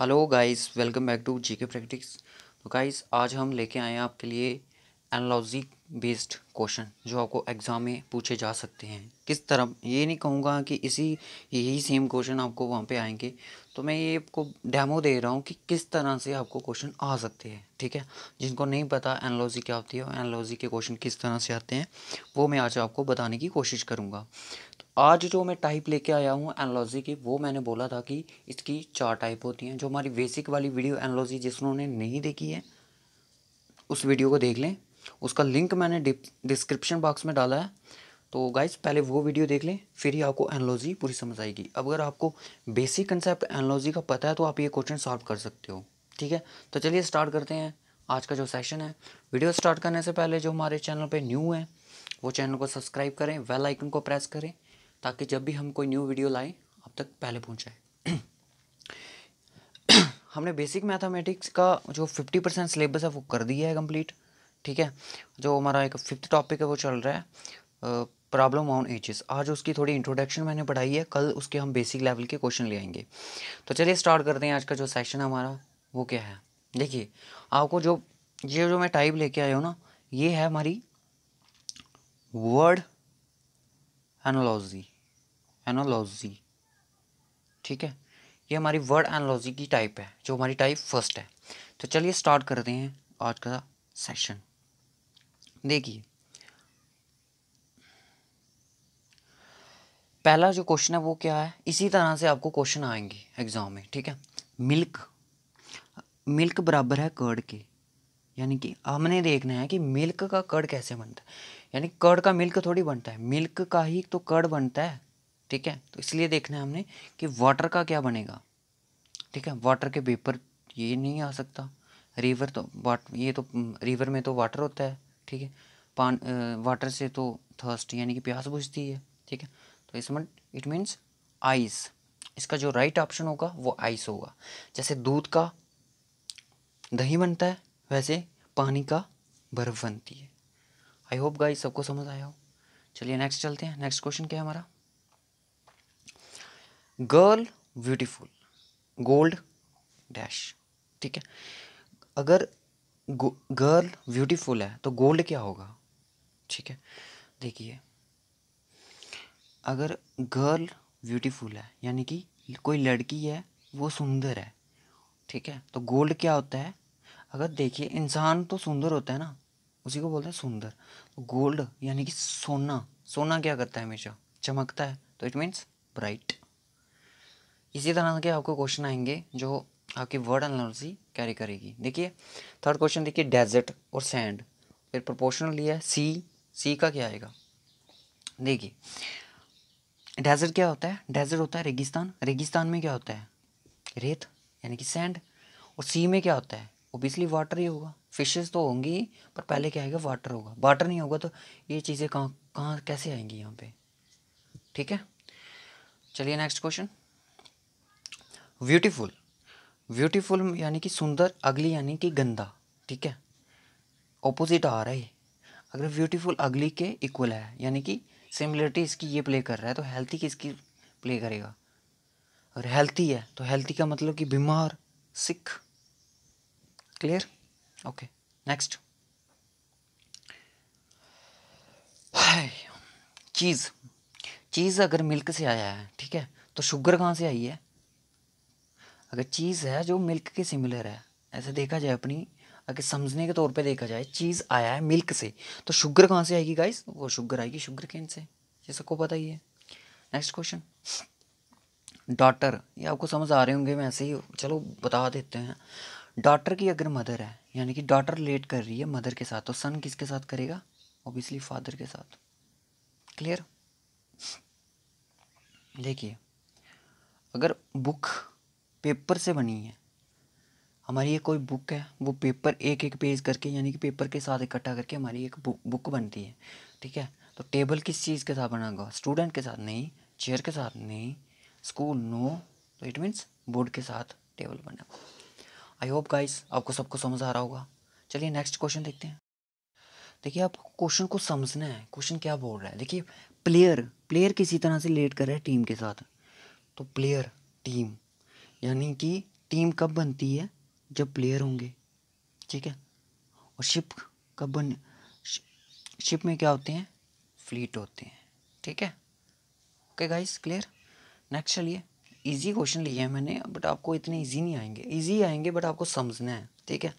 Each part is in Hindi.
hello guys welcome back to GK practice तो गाइस आज हम लेके आए हैं आपके लिए एनालॉजी बेस्ड क्वेश्चन जो आपको एग्ज़ाम में पूछे जा सकते हैं किस तरह ये नहीं कहूँगा कि इसी यही सेम क्वेश्चन आपको वहाँ पे आएंगे तो मैं ये आपको डेमो दे रहा हूँ कि किस तरह से आपको क्वेश्चन आ सकते हैं ठीक है जिनको नहीं पता एनालॉजी क्या होती है और एनालॉजी के क्वेश्चन किस तरह से आते हैं वो मैं आज आपको बताने की कोशिश करूँगा आज जो मैं टाइप लेके आया हूँ एनोलॉजी की वो मैंने बोला था कि इसकी चार टाइप होती हैं जो हमारी बेसिक वाली वीडियो एनोलॉजी उन्होंने नहीं देखी है उस वीडियो को देख लें उसका लिंक मैंने डिस्क्रिप्शन बॉक्स में डाला है तो गाइज पहले वो वीडियो देख लें फिर ही आपको एनोलॉजी पूरी समझ आएगी अब अगर आपको बेसिक कंसेप्ट एनोलॉजी का पता है तो आप ये क्वेश्चन सॉल्व कर सकते हो ठीक है तो चलिए स्टार्ट करते हैं आज का जो सेशन है वीडियो स्टार्ट करने से पहले जो हमारे चैनल पे न्यू है वो चैनल को सब्सक्राइब करें वेल आइकन को प्रेस करें ताकि जब भी हम कोई न्यू वीडियो लाएं आप तक पहले पहुंच जाए हमने बेसिक मैथमेटिक्स का जो फिफ्टी परसेंट सिलेबस है वो कर दिया है कंप्लीट ठीक है जो हमारा एक फिफ्थ टॉपिक है वो चल रहा है प्रॉब्लम ऑन एजेस आज उसकी थोड़ी इंट्रोडक्शन मैंने पढ़ाई है कल उसके हम बेसिक लेवल के क्वेश्चन ले आएंगे तो चलिए स्टार्ट करते हैं आज का जो सेशन हमारा वो क्या है देखिए आपको जो ये जो मैं टाइप लेके आया हूँ ना ये है हमारी वर्ड एनोलॉजी एनोलॉजी ठीक है ये हमारी वर्ड एनोलॉजी की टाइप है जो हमारी टाइप फर्स्ट है तो चलिए स्टार्ट करते हैं आज का सेशन देखिए पहला जो क्वेश्चन है वो क्या है इसी तरह से आपको क्वेश्चन आएंगे एग्ज़ाम में ठीक है मिल्क मिल्क बराबर है कर्ड के यानी कि हमने देखना है कि मिल्क का कर्ड कैसे बनता है यानी कर्ड का मिल्क थोड़ी बनता है मिल्क का ही तो कर्ड बनता है ठीक है तो इसलिए देखना है हमने कि वाटर का क्या बनेगा ठीक है वाटर के वेपर ये नहीं आ सकता रिवर तो वाट ये तो रिवर हम्म, में तो वाटर होता है ठीक है पान वाटर से तो थर्स्ट यानी कि प्यास बुझती है ठीक है तो इसमें इट मीन्स आइस इसका जो राइट ऑप्शन होगा वो आइस होगा जैसे दूध का दही बनता है वैसे पानी का बर्फ बनती है आई होप गाइस सबको समझ आया हो चलिए नेक्स्ट चलते हैं नेक्स्ट क्वेश्चन क्या है हमारा गर्ल ब्यूटीफुल गोल्ड डैश ठीक है अगर गर्ल ब्यूटीफुल है तो गोल्ड क्या होगा ठीक है देखिए अगर गर्ल ब्यूटीफुल है यानी कि कोई लड़की है वो सुंदर है ठीक है तो गोल्ड क्या होता है अगर देखिए इंसान तो सुंदर होता है ना उसी को बोलते हैं सुंदर तो गोल्ड यानी कि सोना सोना क्या करता है हमेशा चमकता है तो इट मीन्स ब्राइट इसी तरह के आपको क्वेश्चन आएंगे जो आपकी वर्ड एनालॉजी कैरी करेगी देखिए थर्ड क्वेश्चन देखिए डेजर्ट और सैंड फिर प्रोपोर्शनल लिया है सी सी का क्या आएगा देखिए डेजर्ट क्या होता है डेजर्ट होता है रेगिस्तान रेगिस्तान में क्या होता है रेत यानी कि सैंड और सी में क्या होता है ओबियसली वाटर ही होगा फिशेस तो होंगी पर पहले क्या आएगा वाटर होगा वाटर नहीं होगा तो ये चीज़ें कहाँ कहाँ कैसे आएंगी यहाँ पे ठीक है चलिए नेक्स्ट क्वेश्चन ब्यूटीफुल ब्यूटीफुल यानी कि सुंदर अगली यानी कि गंदा ठीक है ऑपोजिट आ रहा है अगर ब्यूटीफुल अगली के इक्वल है यानी कि सिमिलरिटी इसकी ये प्ले कर रहा है तो हेल्थी किसकी प्ले करेगा और हेल्थी है तो हेल्थी का मतलब कि बीमार सिख क्लियर ओके नेक्स्ट चीज़ चीज़ अगर मिल्क से आया है ठीक है तो शुगर कहाँ से आई है अगर चीज़ है जो मिल्क के सिमिलर है ऐसे देखा जाए अपनी अगर समझने के तौर पे देखा जाए चीज़ आया है मिल्क से तो शुगर कहाँ से आएगी गाइस वो शुगर आएगी शुगर केन से ये सबको पता ही है नेक्स्ट क्वेश्चन डॉटर ये आपको समझ आ रहे होंगे मैं ऐसे ही चलो बता देते हैं डॉटर की अगर मदर है यानी कि डॉटर लेट कर रही है मदर के साथ तो सन किसके साथ करेगा ओबियसली फादर के साथ क्लियर देखिए अगर बुक पेपर से बनी है हमारी ये कोई बुक है वो पेपर एक एक पेज करके यानी कि पेपर के साथ इकट्ठा करके हमारी एक बुक बुक बनती है ठीक है तो टेबल किस चीज़ के साथ बना स्टूडेंट के साथ नहीं चेयर के साथ नहीं स्कूल नो तो इट मीन्स बोर्ड के साथ टेबल बना आई होप गाइस आपको सबको समझ आ रहा होगा चलिए नेक्स्ट क्वेश्चन देखते हैं देखिए आपको क्वेश्चन को समझना है क्वेश्चन क्या बोल रहा है देखिए प्लेयर प्लेयर किसी तरह से लेट कर रहा है टीम के साथ तो प्लेयर टीम यानी कि टीम कब बनती है जब प्लेयर होंगे ठीक है और शिप कब बन शिप में क्या होते हैं फ्लीट होते हैं ठीक है ओके गाइस क्लियर नेक्स्ट चलिए इजी क्वेश्चन लिए हैं मैंने बट आपको इतने इजी नहीं आएंगे इजी आएंगे बट आपको समझना है ठीक है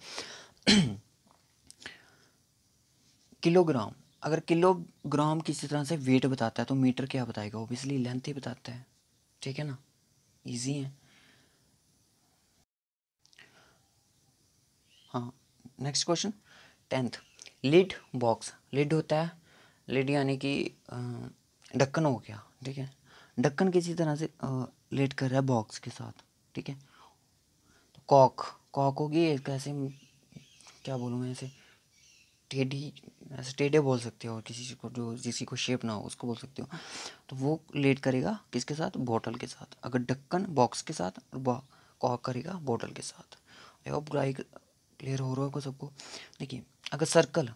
किलोग्राम अगर किलोग्राम किसी तरह से वेट बताता है तो मीटर क्या बताएगा ओबियसली लेंथ ही बताता है ठीक है ना इजी है next question tenth lid box lid होता है लिड यानी कि ढक्कन हो गया ठीक है ढक्कन किसी तरह से लेट कर रहा है बॉक्स के साथ ठीक है कॉक कॉक होगी एक ऐसे क्या बोलूँ मैं ऐसे टेढ़ी ऐसे टेढ़े बोल सकते हो किसी को जो किसी को शेप ना हो उसको बोल सकते हो तो वो लेट करेगा किसके साथ बॉटल के साथ अगर ढक्कन बॉक्स के साथ और कॉक करेगा बॉटल के साथ आई होप क्लियर हो रहा होगा सबको देखिए अगर सर्कल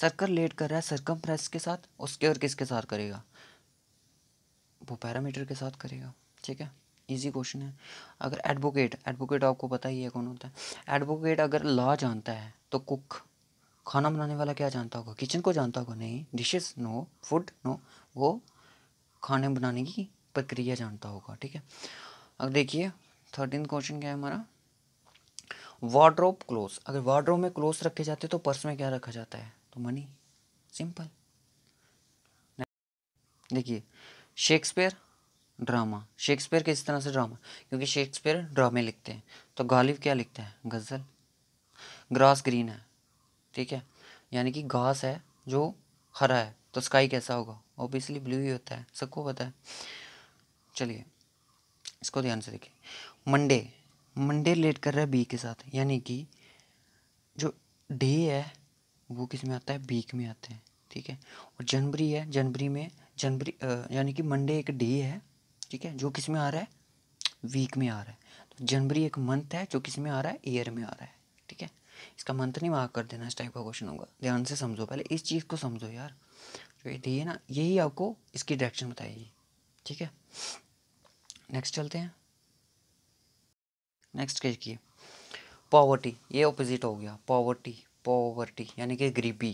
सर्कल लेट कर रहा है सर्कम के साथ और किसके साथ करेगा वो पैरामीटर के साथ करेगा ठीक है इजी क्वेश्चन है अगर एडवोकेट एडवोकेट आपको पता ही है कौन होता है एडवोकेट अगर लॉ जानता है तो कुक खाना बनाने वाला क्या जानता होगा किचन को जानता होगा नहीं डिशेस नो फूड नो वो खाने बनाने की प्रक्रिया जानता होगा ठीक है अब देखिए थर्टीन क्वेश्चन क्या है हमारा वार्ड्रोप क्लोज अगर वार्ड्रोप में क्लोज रखे जाते तो पर्स में क्या रखा जाता है तो मनी सिंपल देखिए शेक्सपियर ड्रामा शेक्सपियर किस तरह से ड्रामा क्योंकि शेक्सपियर ड्रामे लिखते हैं तो गालिब क्या लिखता है गज़ल ग्रास ग्रीन है ठीक है यानी कि घास है जो हरा है तो स्काई कैसा होगा ऑब्वियसली ब्लू ही होता है सबको पता है चलिए इसको ध्यान से देखिए मंडे मंडे रिलेट कर रहा है बी के साथ यानी कि जो डे है वो किस में आता है वीक में आते हैं ठीक है और जनवरी है जनवरी में जनवरी यानी कि मंडे एक डे है ठीक है जो किस में आ रहा है वीक में आ रहा है तो जनवरी एक मंथ है जो किस में आ रहा है ईयर में आ रहा है ठीक है इसका मंथ नहीं मार्क कर देना इस टाइप का क्वेश्चन होगा ध्यान से समझो पहले इस चीज़ को समझो यार जो ये डे है ना यही आपको इसकी डायरेक्शन बताएगी ठीक है नेक्स्ट चलते हैं नेक्स्ट क्या किए पॉवर्टी ये ऑपोजिट हो गया पॉवर्टी पॉवर्टी यानी कि गरीबी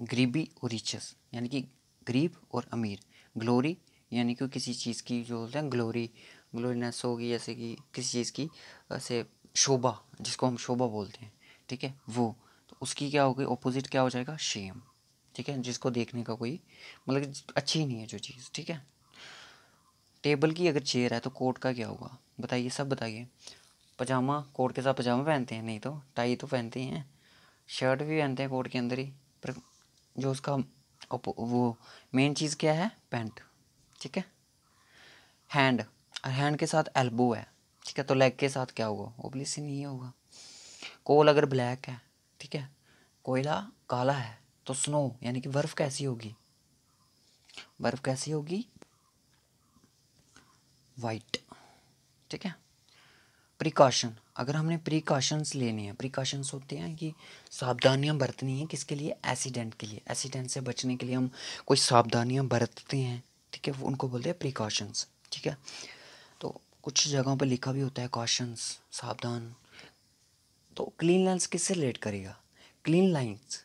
गरीबी और रिचस यानी कि गरीब और अमीर ग्लोरी यानी कि किसी चीज़ की जो बोलते हैं ग्लोरी ग्लोरीनेस होगी जैसे कि किसी चीज़ की ऐसे शोभा जिसको हम शोभा बोलते हैं ठीक है वो तो उसकी क्या होगी ऑपोजिट क्या हो जाएगा शेम ठीक है जिसको देखने का कोई मतलब अच्छी नहीं है जो चीज़ ठीक है टेबल की अगर चेयर है तो कोर्ट का क्या होगा बताइए सब बताइए पजामा कोट के साथ पजामा पहनते हैं नहीं तो टाई तो पहनते ही हैं शर्ट भी पहनते हैं कोट के अंदर ही पर जो उसका वो मेन चीज़ क्या है पैंट ठीक है हैंड और हैंड के साथ एल्बो है ठीक है तो लेग के साथ क्या होगा ओबलिस नहीं होगा कोल अगर ब्लैक है ठीक है कोयला काला है तो स्नो यानी कि बर्फ़ कैसी होगी बर्फ़ कैसी होगी वाइट ठीक है प्रिकॉशन अगर हमने प्रिकॉशंस लेने हैं प्रिकॉशंस होते हैं कि सावधानियां बरतनी है किसके लिए एक्सीडेंट के लिए एक्सीडेंट से बचने के लिए हम कुछ सावधानियां बरतते हैं ठीक है उनको बोलते हैं प्रिकॉशंस ठीक है तो कुछ जगहों पर लिखा भी होता है कॉशंस सावधान तो क्लीन लाइन्स किससे रिलेट करेगा क्लीन लाइन्स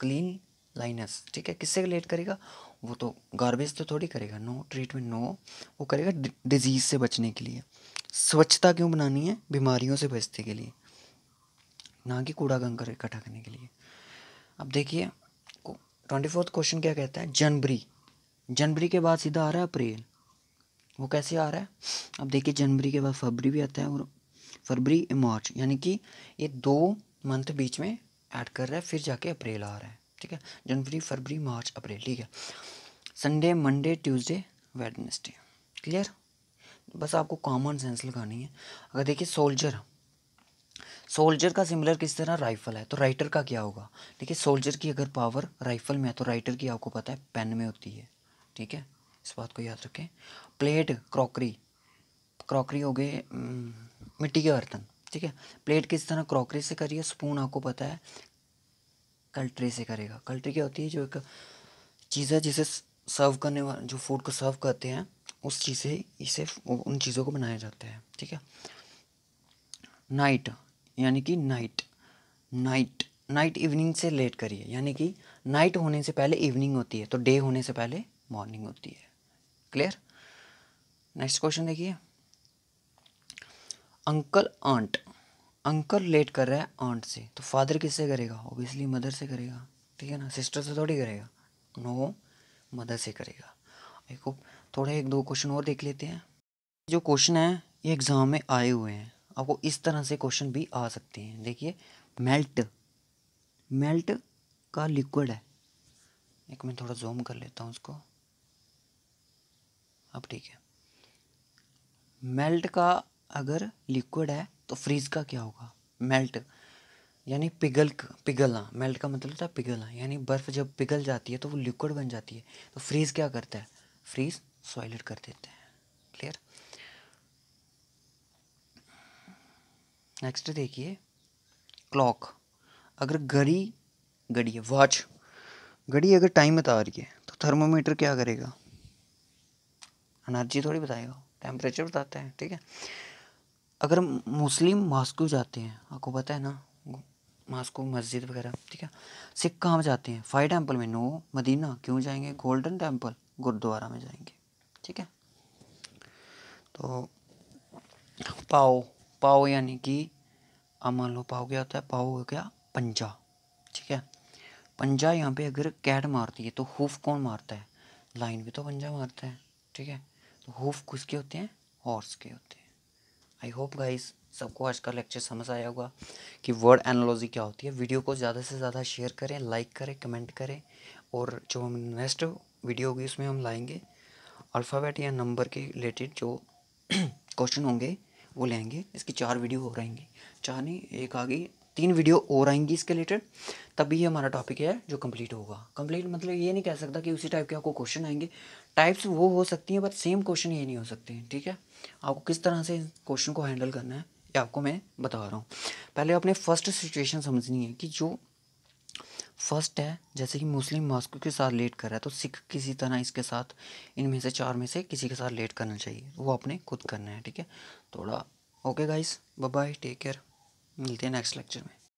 क्लीन लाइनस ठीक है किससे रिलेट करेगा वो तो गार्बेज तो थोड़ी करेगा नो ट्रीटमेंट नो वो करेगा डिजीज़ से बचने के लिए स्वच्छता क्यों बनानी है बीमारियों से बचने के लिए ना कि कूड़ा कंकर इकट्ठा करने के लिए अब देखिए ट्वेंटी फोर्थ क्वेश्चन क्या कहता है जनवरी जनवरी के बाद सीधा आ रहा है अप्रैल वो कैसे आ रहा है अब देखिए जनवरी के बाद फरवरी भी आता है और फरवरी मार्च यानी कि ये दो मंथ बीच में ऐड कर रहा है फिर जाके अप्रैल आ रहा है ठीक है जनवरी फरवरी मार्च अप्रैल ठीक है Sunday Monday Tuesday Wednesday clear बस आपको कॉमन सेंस लगानी है अगर देखिए सोल्जर सोल्जर का सिमिलर किस तरह राइफल है तो राइटर का क्या होगा देखिए सोल्जर की अगर पावर राइफल में है तो राइटर की आपको पता है पेन में होती है ठीक है इस बात को याद रखें प्लेट क्रॉकरी क्रॉकरी हो गए मिट्टी के बर्तन ठीक है प्लेट किस तरह क्रॉकरी से करिए स्पून आपको पता है कल्ट्री से करेगा कल्ट्री क्या होती है जो एक चीज़ है जिसे सर्व करने वाले जो फूड को सर्व करते हैं उस चीज़ें इसे उन चीज़ों को बनाया जाता है ठीक है नाइट यानी कि नाइट नाइट नाइट इवनिंग से लेट करिए यानी कि नाइट होने से पहले इवनिंग होती है तो डे होने से पहले मॉर्निंग होती है क्लियर नेक्स्ट क्वेश्चन देखिए अंकल आंट अंकल लेट कर रहा है आंट से तो फादर किससे करेगा ओबियसली मदर से करेगा ठीक है ना सिस्टर से थोड़ी करेगा नो no, मदर से करेगा आई होप थोड़े एक दो क्वेश्चन और देख लेते हैं जो क्वेश्चन हैं ये एग्ज़ाम में आए हुए हैं आपको इस तरह से क्वेश्चन भी आ सकते हैं देखिए मेल्ट मेल्ट का लिक्विड है एक मैं थोड़ा जूम कर लेता हूँ उसको अब ठीक है मेल्ट का अगर लिक्विड है तो फ्रीज का क्या होगा मेल्ट यानी पिघल पिघलना मेल्ट का मतलब था पिघलना यानी बर्फ़ जब पिघल जाती है तो वो लिक्विड बन जाती है तो फ्रीज़ क्या करता है फ्रीज़ सॉइलेड कर देते हैं क्लियर नेक्स्ट देखिए क्लॉक अगर घड़ी घड़ी है वॉच घड़ी अगर टाइम बता रही है तो थर्मामीटर क्या करेगा एनर्जी थोड़ी बताएगा टेम्परेचर बताते हैं ठीक है अगर मुस्लिम मास्को जाते हैं आपको पता है ना मास्को मस्जिद वगैरह ठीक है सिख कहाँ जाते हैं फाइव टेम्पल में नो मदीना क्यों जाएंगे गोल्डन टेम्पल गुरुद्वारा में जाएंगे ठीक है तो पाओ पाओ यानी कि अमल हो पाओ क्या होता है पाओ हो गया पंजा ठीक है पंजा यहाँ पे अगर कैट मारती है तो हुफ कौन मारता है लाइन भी तो पंजा मारता है ठीक है तो हुफ किसके होते हैं हॉर्स के होते हैं आई होप गाइस सबको आज का लेक्चर समझ आया होगा कि वर्ड एनालॉजी क्या होती है वीडियो को ज़्यादा से ज़्यादा शेयर करें लाइक करें कमेंट करें और जो हम नेक्स्ट वीडियो होगी उसमें हम लाएंगे अल्फ़ाबेट या नंबर के रिलेटेड जो क्वेश्चन होंगे वो लेंगे इसकी चार वीडियो और आएंगी चार नहीं एक आ गई तीन वीडियो और आएंगी इसके रिलेटेड तभी ये हमारा टॉपिक है जो कंप्लीट होगा कंप्लीट मतलब ये नहीं कह सकता कि उसी टाइप के आपको क्वेश्चन आएंगे टाइप्स वो हो सकती हैं बट सेम क्वेश्चन ये नहीं हो सकते हैं ठीक है आपको किस तरह से क्वेश्चन को हैंडल करना है ये आपको मैं बता रहा हूँ पहले आपने फर्स्ट सिचुएशन समझनी है कि जो फर्स्ट है जैसे कि मुस्लिम मॉस्को के साथ लेट कर रहा है तो सिख किसी तरह इसके साथ इनमें से चार में से किसी के साथ लेट करना चाहिए वो अपने खुद करना है ठीक है थोड़ा okay guys bye bye take care मिलते हैं नेक्स्ट लेक्चर में